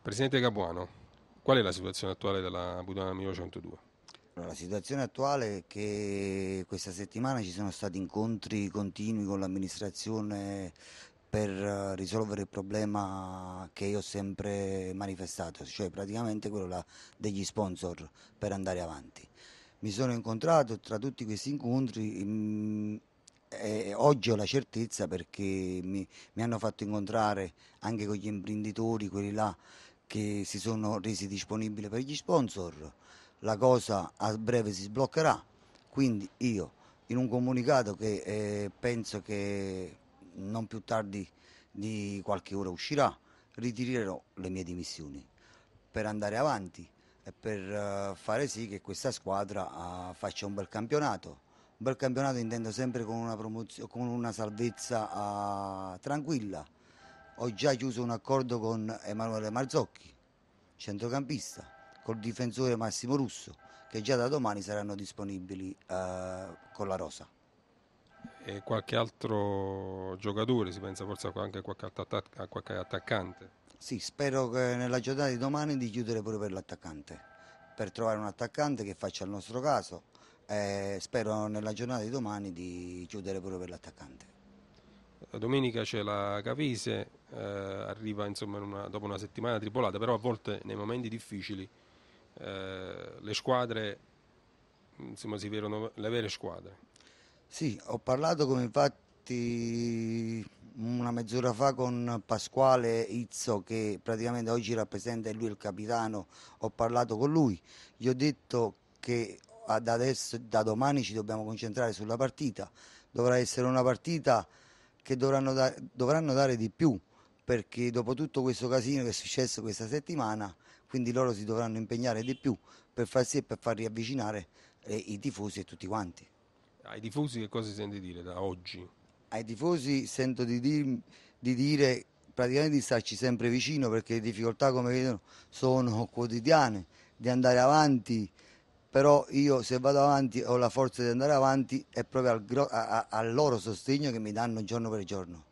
Presidente Capuano, qual è la situazione attuale della Budana 1102? la situazione attuale è che questa settimana ci sono stati incontri continui con l'amministrazione per eh, risolvere il problema che io ho sempre manifestato, cioè praticamente quello degli sponsor per andare avanti. Mi sono incontrato tra tutti questi incontri mm, e oggi ho la certezza perché mi, mi hanno fatto incontrare anche con gli imprenditori, quelli là che si sono resi disponibili per gli sponsor. La cosa a breve si sbloccherà, quindi io in un comunicato che eh, penso che non più tardi di qualche ora uscirà, ritirerò le mie dimissioni per andare avanti e per eh, fare sì che questa squadra ah, faccia un bel campionato. Un bel campionato intendo sempre con una, con una salvezza ah, tranquilla ho già chiuso un accordo con Emanuele Marzocchi, centrocampista, col difensore Massimo Russo, che già da domani saranno disponibili eh, con la rosa. E qualche altro giocatore, si pensa forse anche a qualche, attac a qualche attaccante? Sì, spero che nella giornata di domani di chiudere pure per l'attaccante, per trovare un attaccante che faccia il nostro caso. Eh, spero nella giornata di domani di chiudere pure per l'attaccante. Domenica c'è la Cavese, eh, arriva insomma, una, dopo una settimana tripolata, però a volte nei momenti difficili eh, le squadre insomma, si vedono le vere squadre. Sì, ho parlato come infatti una mezz'ora fa con Pasquale Izzo che praticamente oggi rappresenta lui il capitano, ho parlato con lui, gli ho detto che da, adesso, da domani ci dobbiamo concentrare sulla partita, dovrà essere una partita che dovranno, da dovranno dare di più perché dopo tutto questo casino che è successo questa settimana, quindi loro si dovranno impegnare di più per far sì e per far riavvicinare eh, i tifosi e tutti quanti. Ai tifosi che cosa senti dire da oggi? Ai tifosi sento di, dir, di dire praticamente di starci sempre vicino perché le difficoltà come vedono sono quotidiane, di andare avanti, però io se vado avanti ho la forza di andare avanti è proprio al, a, a, al loro sostegno che mi danno giorno per giorno.